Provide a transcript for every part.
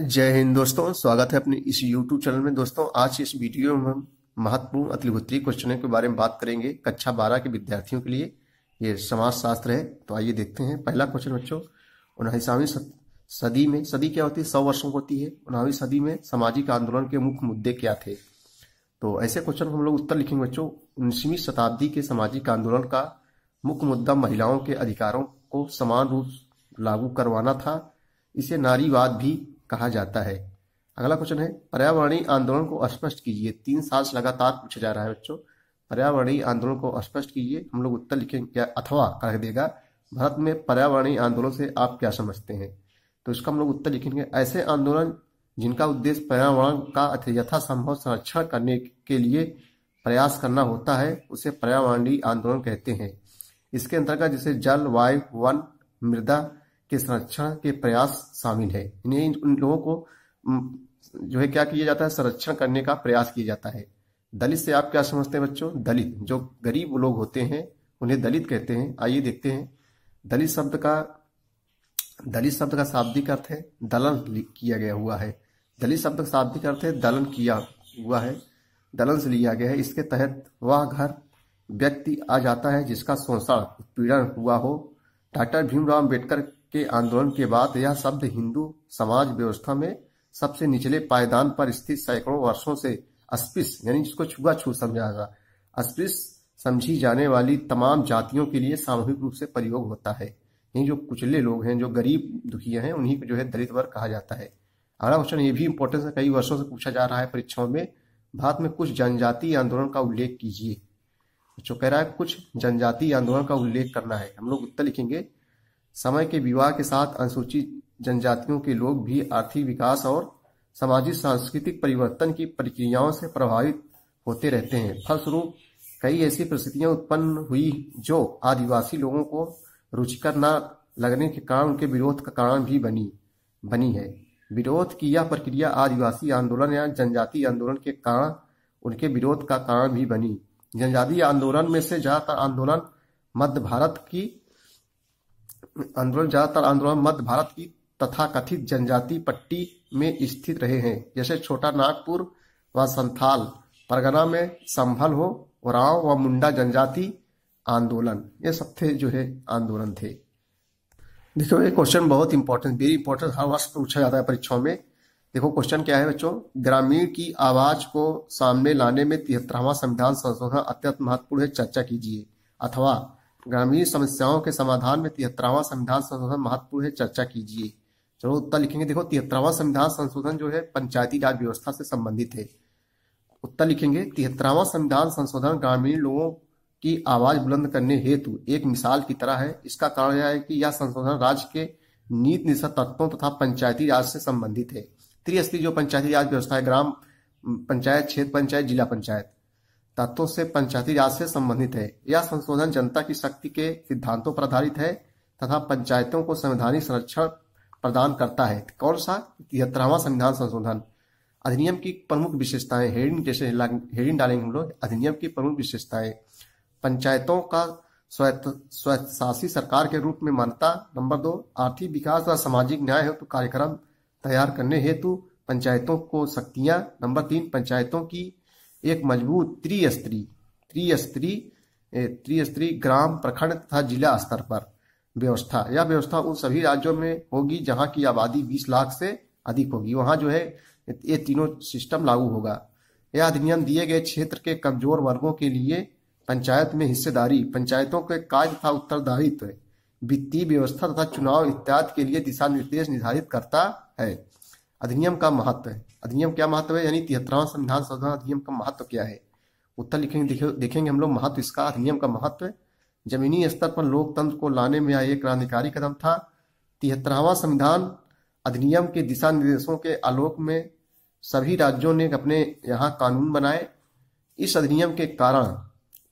जय हिंद दोस्तों स्वागत है अपने इस YouTube चैनल में दोस्तों आज इस वीडियो में हम महत्वपूर्ण अतिभूतरीय क्वेश्चनों के बारे में बात करेंगे कक्षा बारह के विद्यार्थियों के लिए ये समाज शास्त्र है तो आइए देखते हैं पहला क्वेश्चन बच्चों उन्नीसवीं सदी में सदी क्या होती है सौ वर्षों को होती है उन्नीसवीं सदी में सामाजिक आंदोलन के मुख्य मुद्दे क्या थे तो ऐसे क्वेश्चन हम लोग उत्तर लिखेंगे बच्चों उन्नीसवीं शताब्दी के सामाजिक आंदोलन का मुख्य मुद्दा महिलाओं के अधिकारों को समान रूप लागू करवाना था इसे नारीवाद भी कहा जाता है अगला क्वेश्चन है पर्यावरणीय आंदोलन को स्पष्ट कीजिए तीन साल से लगातार पूछा जा रहा है बच्चों पर्यावरणीय आंदोलन को स्पष्ट कीजिए हम लोग उत्तर लिखेंगे अथवा कह देगा भारत में पर्यावरणीय आंदोलन से आप क्या समझते हैं तो इसका हम लोग उत्तर लिखेंगे ऐसे आंदोलन जिनका उद्देश्य पर्यावरण का यथासंभव संरक्षण करने के लिए प्रयास करना होता है उसे पर्यावरणीय आंदोलन कहते हैं इसके अंतर्गत जैसे जल वायु वन मृदा के संरक्षण के प्रयास शामिल है इन्हें उन लोगों को जो है क्या किया जाता है संरक्षण करने का प्रयास किया जाता है दलित से आप क्या समझते हैं बच्चों दलित जो गरीब लोग होते हैं उन्हें दलित कहते हैं आइए देखते हैं दलित शब्द का दलित शब्द का शाब्दिक अर्थ है दलन किया गया हुआ है दलित शब्द का शाब्दिक अर्थ है दलन किया हुआ है दलन से लिया गया है इसके तहत वह घर व्यक्ति आ जाता है जिसका शोषण उत्पीड़न हुआ हो डॉक्टर भीमराव अम्बेडकर के आंदोलन के बाद यह शब्द हिंदू समाज व्यवस्था में सबसे निचले पायदान पर स्थित सैकड़ों वर्षों से अस्पिस यानी जिसको छुआछूत समझा जा अस्पिस समझी जाने वाली तमाम जातियों के लिए सामूहिक रूप से प्रयोग होता है यही जो कुचले लोग हैं जो गरीब दुखी हैं उन्हीं को जो है दलित वर्ग कहा जाता है अगला क्वेश्चन ये भी इंपॉर्टेंस है कई वर्षों से पूछा जा रहा है परीक्षाओं में भारत में कुछ जनजातीय आंदोलन का उल्लेख कीजिए जो कह रहा है कुछ जनजातीय आंदोलन का उल्लेख करना है हम लोग उत्तर लिखेंगे समय के विवाह के साथ अनुसूचित जनजातियों के लोग भी आर्थिक विकास और सामाजिक सांस्कृतिक परिवर्तन की प्रक्रियाओं से प्रभावित होते रहते हैं फलस्वरूप कई ऐसी परिस्थितियां उत्पन्न हुई जो आदिवासी लोगों को रुचिकर न लगने के कारण उनके विरोध का कारण भी बनी बनी है विरोध की यह प्रक्रिया आदिवासी आंदोलन या जनजातीय आंदोलन के कारण उनके विरोध का कारण भी बनी जनजातीय आंदोलन में से ज्यादातर आंदोलन मध्य भारत की आंदोलन ज्यादातर आंदोलन मध्य भारत की कथित जनजाति पट्टी में स्थित रहे हैं जैसे छोटा नागपुर व संथाल परगना में संभल हो उराव व मुंडा जनजाति आंदोलन ये सब थे जो है आंदोलन थे देखो ये क्वेश्चन बहुत इंपॉर्टेंट वेरी इंपॉर्टेंट हर वर्ष पूछा जाता है परीक्षाओं में देखो क्वेश्चन क्या है बच्चों ग्रामीण की आवाज को सामने लाने में तिहत्तरवा संविधान संशोधन अत्यंत महत्वपूर्ण है चर्चा कीजिए अथवा ग्रामीण समस्याओं के समाधान में तिहत्तरवा संविधान संशोधन महत्वपूर्ण है चर्चा कीजिए चलो उत्तर लिखेंगे देखो तिहत्तरवा संविधान संशोधन जो है पंचायती राज व्यवस्था से संबंधित है उत्तर लिखेंगे तिहत्तरवा संविधान संशोधन ग्रामीण लोगों की आवाज बुलंद करने हेतु एक मिसाल की तरह है इसका कारण यह है कि यह संशोधन राज्य के नीति निशा तत्वों तथा पंचायती राज से संबंधित है त्रिस्तरीय जो पंचायती राज व्यवस्था है ग्राम पंचायत क्षेत्र पंचायत जिला पंचायत तत्वों से पंचायती राज से संबंधित है यह संशोधन जनता की शक्ति के सिद्धांतों पर आधारित है तथा पंचायतों को संवैधानिक संरक्षण प्रदान करता है कौन सा तिहत्तरवा संविधान संशोधन अधिनियम की प्रमुख विशेषताएं हेडिंग जैसे हेडिंग डालेंगे हम लोग अधिनियम की प्रमुख विशेषताएं पंचायतों का स्वायत्त स्वशासी सरकार के रूप में मान्यता नंबर दो आर्थिक विकास और सामाजिक न्याय हेतु कार्यक्रम तैयार करने हेतु पंचायतों को शक्तियां नंबर तीन पंचायतों की एक मजबूत त्रिस्त्री त्रिस्त्री त्रिस्त्री ग्राम प्रखंड तथा जिला स्तर पर व्यवस्था यह व्यवस्था उन सभी राज्यों में होगी जहां की आबादी 20 लाख से अधिक होगी वहां जो है ये तीनों सिस्टम लागू होगा यह अधिनियम दिए गए क्षेत्र के कमजोर वर्गों के लिए पंचायत में हिस्सेदारी पंचायतों के कार्य तथा उत्तरदायित्व वित्तीय व्यवस्था तथा चुनाव इत्यादि के लिए दिशा निर्देश निर्धारित करता है अधिनियम का महत्व है अधिनियम क्या महत्व है यानी तिहत्तरवां संविधान संशोधन अधिनियम का महत्व क्या है उत्तर लिखेंगे देखेंगे हम लोग महत्व इसका अधिनियम का महत्व जमीनी स्तर पर लोकतंत्र को लाने में यह क्रांतिकारी कदम था तिहत्तरवां संविधान अधिनियम के दिशा निर्देशों के आलोक में सभी राज्यों ने अपने यहाँ कानून बनाए इस अधिनियम के कारण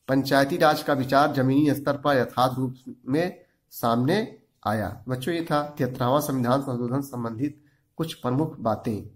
पंचायती राज का विचार जमीनी स्तर पर यथार्थ रूप में सामने आया बच्चों ये था तिहत्तरवा संविधान संशोधन संबंधित कुछ प्रमुख बातें